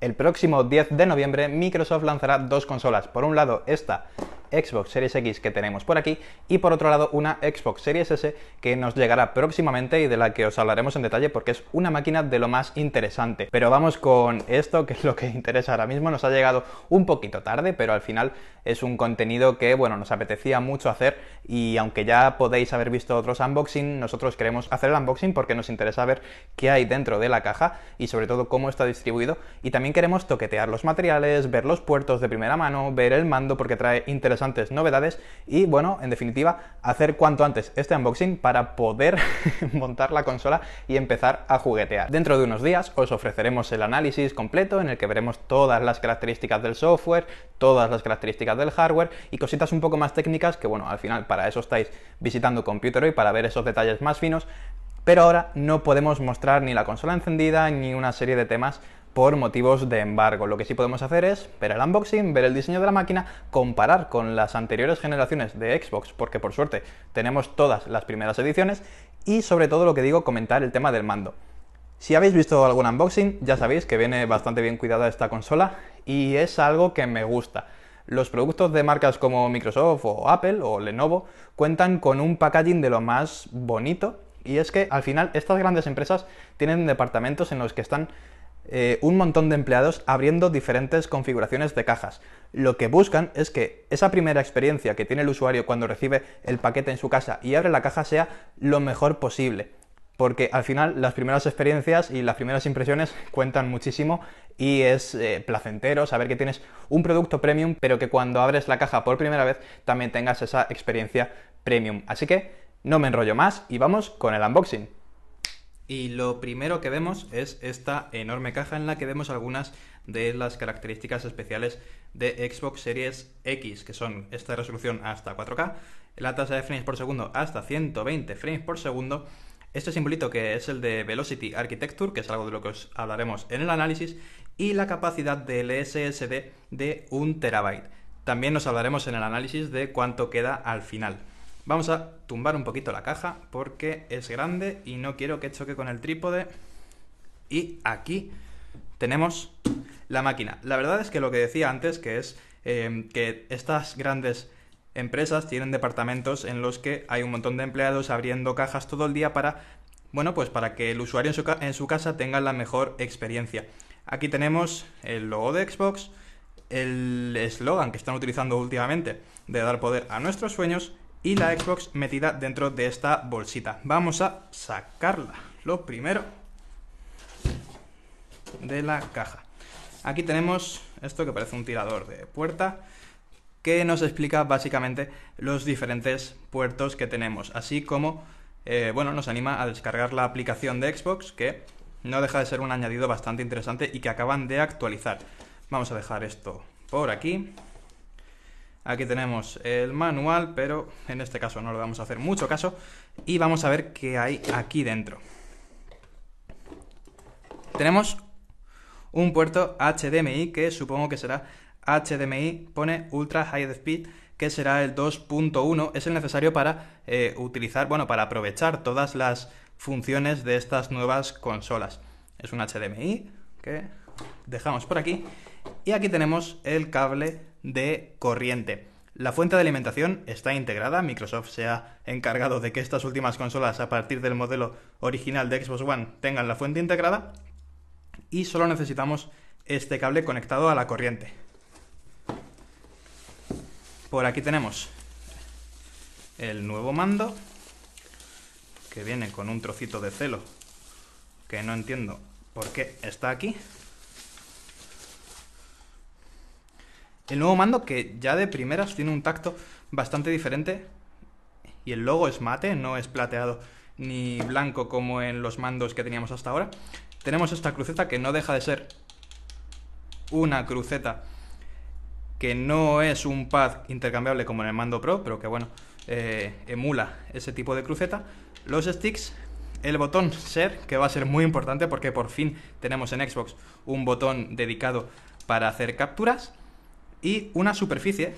El próximo 10 de noviembre Microsoft lanzará dos consolas. Por un lado, esta Xbox Series X que tenemos por aquí y por otro lado una Xbox Series S que nos llegará próximamente y de la que os hablaremos en detalle porque es una máquina de lo más interesante. Pero vamos con esto que es lo que interesa ahora mismo, nos ha llegado un poquito tarde pero al final es un contenido que bueno nos apetecía mucho hacer y aunque ya podéis haber visto otros unboxing, nosotros queremos hacer el unboxing porque nos interesa ver qué hay dentro de la caja y sobre todo cómo está distribuido y también queremos toquetear los materiales, ver los puertos de primera mano, ver el mando porque trae interesante novedades y bueno, en definitiva, hacer cuanto antes este unboxing para poder montar la consola y empezar a juguetear. Dentro de unos días os ofreceremos el análisis completo en el que veremos todas las características del software, todas las características del hardware y cositas un poco más técnicas que bueno, al final para eso estáis visitando Computer y para ver esos detalles más finos, pero ahora no podemos mostrar ni la consola encendida ni una serie de temas por motivos de embargo. Lo que sí podemos hacer es ver el unboxing, ver el diseño de la máquina, comparar con las anteriores generaciones de Xbox, porque por suerte tenemos todas las primeras ediciones, y sobre todo lo que digo, comentar el tema del mando. Si habéis visto algún unboxing, ya sabéis que viene bastante bien cuidada esta consola y es algo que me gusta. Los productos de marcas como Microsoft o Apple o Lenovo cuentan con un packaging de lo más bonito y es que al final estas grandes empresas tienen departamentos en los que están eh, un montón de empleados abriendo diferentes configuraciones de cajas. Lo que buscan es que esa primera experiencia que tiene el usuario cuando recibe el paquete en su casa y abre la caja sea lo mejor posible. Porque al final las primeras experiencias y las primeras impresiones cuentan muchísimo y es eh, placentero saber que tienes un producto premium pero que cuando abres la caja por primera vez también tengas esa experiencia premium. Así que no me enrollo más y vamos con el unboxing. Y lo primero que vemos es esta enorme caja en la que vemos algunas de las características especiales de Xbox Series X, que son esta resolución hasta 4K, la tasa de frames por segundo hasta 120 frames por segundo, este simbolito que es el de Velocity Architecture, que es algo de lo que os hablaremos en el análisis, y la capacidad del SSD de 1 terabyte. También nos hablaremos en el análisis de cuánto queda al final. Vamos a tumbar un poquito la caja porque es grande y no quiero que choque con el trípode. Y aquí tenemos la máquina. La verdad es que lo que decía antes, que es em, que estas grandes empresas tienen departamentos en los que hay un montón de empleados abriendo cajas todo el día para, bueno, pues para que el usuario en su, en su casa tenga la mejor experiencia. Aquí tenemos el logo de Xbox, el eslogan que están utilizando últimamente de dar poder a nuestros sueños y la Xbox metida dentro de esta bolsita. Vamos a sacarla lo primero de la caja. Aquí tenemos esto que parece un tirador de puerta que nos explica básicamente los diferentes puertos que tenemos, así como eh, bueno, nos anima a descargar la aplicación de Xbox que no deja de ser un añadido bastante interesante y que acaban de actualizar. Vamos a dejar esto por aquí. Aquí tenemos el manual, pero en este caso no le vamos a hacer mucho caso. Y vamos a ver qué hay aquí dentro. Tenemos un puerto HDMI que supongo que será HDMI, pone Ultra High Speed, que será el 2.1, es el necesario para eh, utilizar, bueno, para aprovechar todas las funciones de estas nuevas consolas. Es un HDMI que dejamos por aquí. Y aquí tenemos el cable de corriente. La fuente de alimentación está integrada, Microsoft se ha encargado de que estas últimas consolas a partir del modelo original de Xbox One tengan la fuente integrada y solo necesitamos este cable conectado a la corriente. Por aquí tenemos el nuevo mando que viene con un trocito de celo que no entiendo por qué está aquí. El nuevo mando que ya de primeras tiene un tacto bastante diferente y el logo es mate, no es plateado ni blanco como en los mandos que teníamos hasta ahora. Tenemos esta cruceta que no deja de ser una cruceta que no es un pad intercambiable como en el mando Pro, pero que bueno, eh, emula ese tipo de cruceta. Los sticks, el botón SER, que va a ser muy importante porque por fin tenemos en Xbox un botón dedicado para hacer capturas y una superficie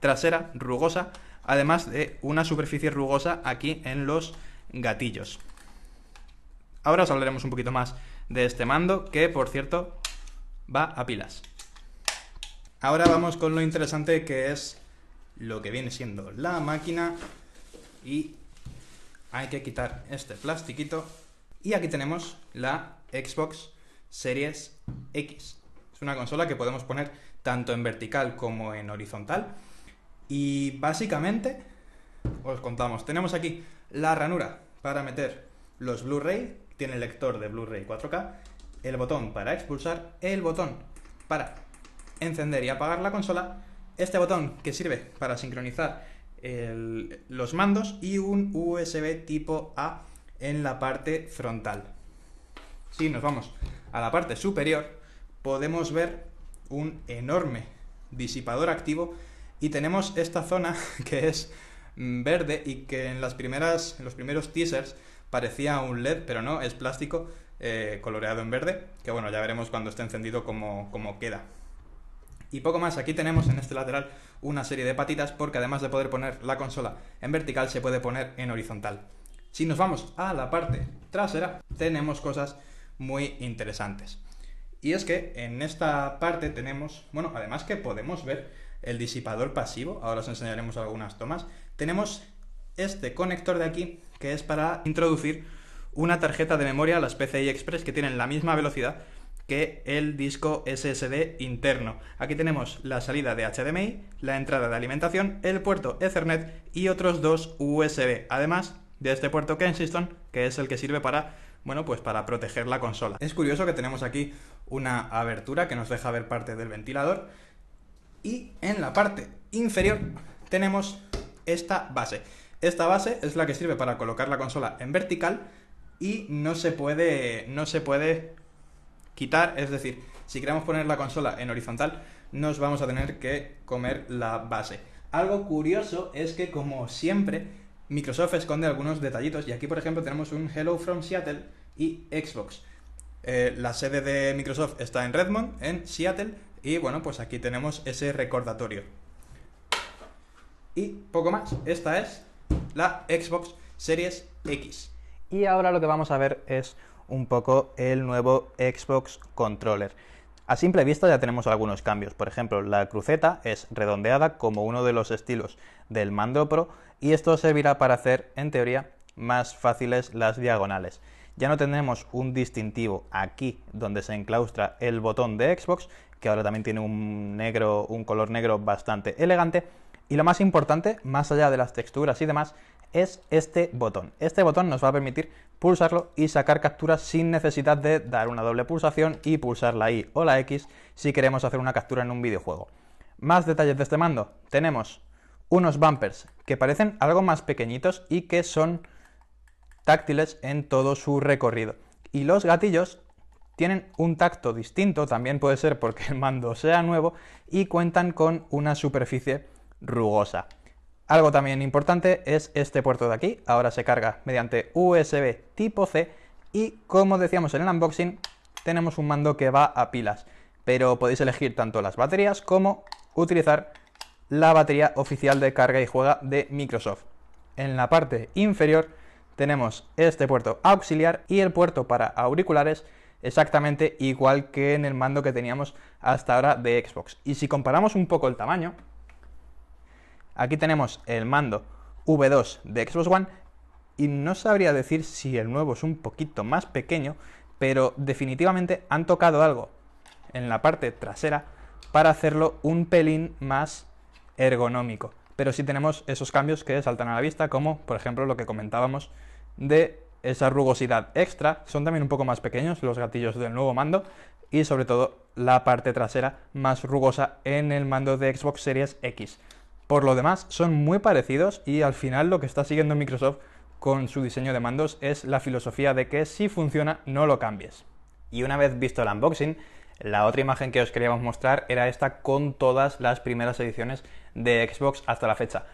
trasera rugosa, además de una superficie rugosa aquí en los gatillos. Ahora os hablaremos un poquito más de este mando, que por cierto va a pilas. Ahora vamos con lo interesante que es lo que viene siendo la máquina y hay que quitar este plastiquito y aquí tenemos la Xbox Series X una consola que podemos poner tanto en vertical como en horizontal. Y básicamente, os contamos, tenemos aquí la ranura para meter los Blu-ray, tiene el lector de Blu-ray 4K, el botón para expulsar, el botón para encender y apagar la consola, este botón que sirve para sincronizar los mandos y un USB tipo A en la parte frontal. Si nos vamos a la parte superior, podemos ver un enorme disipador activo y tenemos esta zona que es mm, verde y que en las primeras en los primeros teasers parecía un LED, pero no, es plástico eh, coloreado en verde, que bueno, ya veremos cuando esté encendido cómo, cómo queda. Y poco más, aquí tenemos en este lateral una serie de patitas porque además de poder poner la consola en vertical, se puede poner en horizontal. Si nos vamos a la parte trasera, tenemos cosas muy interesantes. Y es que en esta parte tenemos, bueno, además que podemos ver el disipador pasivo, ahora os enseñaremos algunas tomas, tenemos este conector de aquí que es para introducir una tarjeta de memoria, las PCI Express, que tienen la misma velocidad que el disco SSD interno. Aquí tenemos la salida de HDMI, la entrada de alimentación, el puerto Ethernet y otros dos USB, además de este puerto Kensington, que es el que sirve para bueno, pues para proteger la consola. Es curioso que tenemos aquí una abertura que nos deja ver parte del ventilador y en la parte inferior tenemos esta base. Esta base es la que sirve para colocar la consola en vertical y no se puede no se puede quitar, es decir, si queremos poner la consola en horizontal, nos vamos a tener que comer la base. Algo curioso es que como siempre Microsoft esconde algunos detallitos y aquí, por ejemplo, tenemos un Hello from Seattle y Xbox. Eh, la sede de Microsoft está en Redmond, en Seattle, y bueno, pues aquí tenemos ese recordatorio. Y poco más, esta es la Xbox Series X. Y ahora lo que vamos a ver es un poco el nuevo Xbox Controller. A simple vista ya tenemos algunos cambios, por ejemplo, la cruceta es redondeada como uno de los estilos del mando Pro y esto servirá para hacer, en teoría, más fáciles las diagonales. Ya no tenemos un distintivo aquí donde se enclaustra el botón de Xbox, que ahora también tiene un negro, un color negro bastante elegante. Y lo más importante, más allá de las texturas y demás, es este botón. Este botón nos va a permitir pulsarlo y sacar capturas sin necesidad de dar una doble pulsación y pulsar la I o la X si queremos hacer una captura en un videojuego. Más detalles de este mando. Tenemos unos bumpers que parecen algo más pequeñitos y que son táctiles en todo su recorrido. Y los gatillos tienen un tacto distinto, también puede ser porque el mando sea nuevo, y cuentan con una superficie rugosa. Algo también importante es este puerto de aquí, ahora se carga mediante USB tipo C y como decíamos en el unboxing, tenemos un mando que va a pilas, pero podéis elegir tanto las baterías como utilizar la batería oficial de carga y juega de Microsoft. En la parte inferior tenemos este puerto auxiliar y el puerto para auriculares exactamente igual que en el mando que teníamos hasta ahora de Xbox. Y si comparamos un poco el tamaño, aquí tenemos el mando V2 de Xbox One y no sabría decir si el nuevo es un poquito más pequeño, pero definitivamente han tocado algo en la parte trasera para hacerlo un pelín más ergonómico. Pero si tenemos esos cambios que saltan a la vista, como por ejemplo lo que comentábamos de esa rugosidad extra. Son también un poco más pequeños los gatillos del nuevo mando y sobre todo la parte trasera más rugosa en el mando de Xbox Series X. Por lo demás, son muy parecidos y al final lo que está siguiendo Microsoft con su diseño de mandos es la filosofía de que si funciona no lo cambies. Y una vez visto el unboxing, la otra imagen que os queríamos mostrar era esta con todas las primeras ediciones de Xbox hasta la fecha.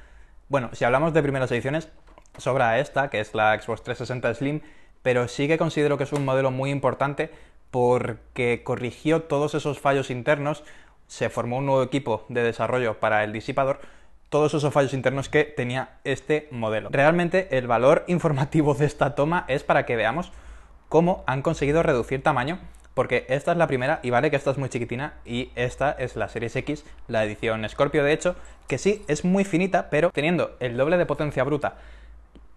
Bueno, si hablamos de primeras ediciones, sobra esta, que es la Xbox 360 Slim, pero sí que considero que es un modelo muy importante porque corrigió todos esos fallos internos, se formó un nuevo equipo de desarrollo para el disipador, todos esos fallos internos que tenía este modelo. Realmente el valor informativo de esta toma es para que veamos cómo han conseguido reducir tamaño porque esta es la primera y vale que esta es muy chiquitina y esta es la Series X, la edición Scorpio de hecho, que sí es muy finita, pero teniendo el doble de potencia bruta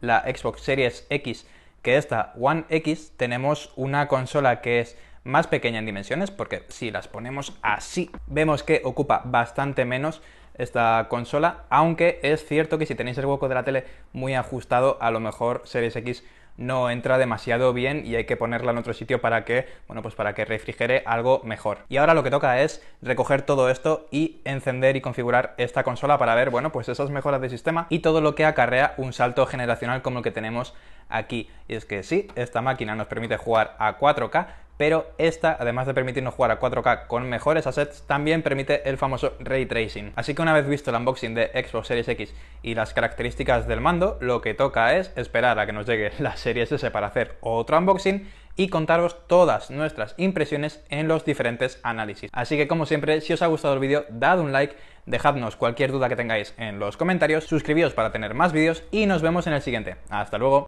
la Xbox Series X que esta One X, tenemos una consola que es más pequeña en dimensiones, porque si las ponemos así, vemos que ocupa bastante menos esta consola, aunque es cierto que si tenéis el hueco de la tele muy ajustado, a lo mejor Series X no entra demasiado bien y hay que ponerla en otro sitio para que, bueno, pues para que refrigere algo mejor. Y ahora lo que toca es recoger todo esto y encender y configurar esta consola para ver, bueno, pues esas mejoras de sistema y todo lo que acarrea un salto generacional como el que tenemos aquí. Y es que sí, esta máquina nos permite jugar a 4K, pero esta, además de permitirnos jugar a 4K con mejores assets, también permite el famoso Ray Tracing. Así que una vez visto el unboxing de Xbox Series X y las características del mando, lo que toca es esperar a que nos llegue la Series S para hacer otro unboxing y contaros todas nuestras impresiones en los diferentes análisis. Así que como siempre, si os ha gustado el vídeo, dad un like, dejadnos cualquier duda que tengáis en los comentarios, suscribíos para tener más vídeos y nos vemos en el siguiente. ¡Hasta luego!